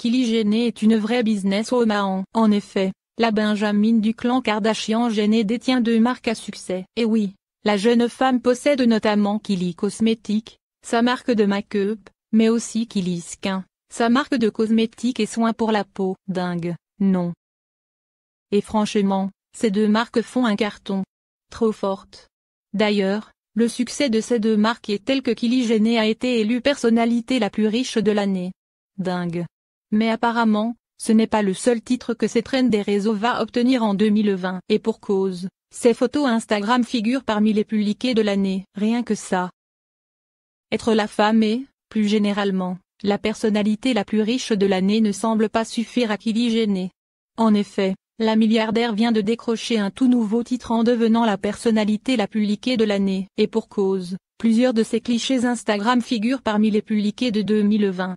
Kylie Jenner est une vraie business woman. En effet, la Benjamin du clan Kardashian Jenner détient deux marques à succès. Et oui, la jeune femme possède notamment Kylie Cosmetics, sa marque de make-up, mais aussi Kylie Skin, sa marque de cosmétiques et soins pour la peau. Dingue, non Et franchement, ces deux marques font un carton. Trop forte. D'ailleurs, le succès de ces deux marques est tel que Kylie Jenner a été élue personnalité la plus riche de l'année. Dingue. Mais apparemment, ce n'est pas le seul titre que cette reine des réseaux va obtenir en 2020. Et pour cause, ses photos Instagram figurent parmi les plus liquées de l'année. Rien que ça. Être la femme et, plus généralement, la personnalité la plus riche de l'année ne semble pas suffire à Kylie Jenner. En effet, la milliardaire vient de décrocher un tout nouveau titre en devenant la personnalité la plus liquée de l'année. Et pour cause, plusieurs de ses clichés Instagram figurent parmi les plus liquées de 2020.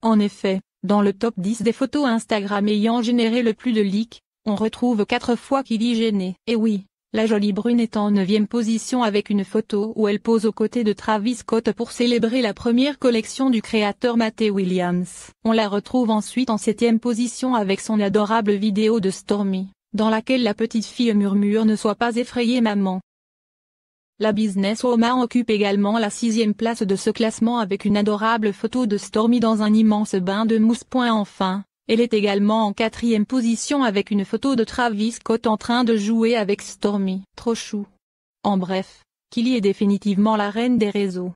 En effet, dans le top 10 des photos Instagram ayant généré le plus de leaks, on retrouve 4 fois Kylie Jenner. Et oui, la jolie brune est en 9 position avec une photo où elle pose aux côtés de Travis Scott pour célébrer la première collection du créateur Matthew Williams. On la retrouve ensuite en septième position avec son adorable vidéo de Stormy, dans laquelle la petite fille murmure Ne sois pas effrayée maman. La business woman occupe également la sixième place de ce classement avec une adorable photo de Stormy dans un immense bain de mousse. Enfin, elle est également en quatrième position avec une photo de Travis Scott en train de jouer avec Stormy. Trop chou. En bref, Kylie est définitivement la reine des réseaux.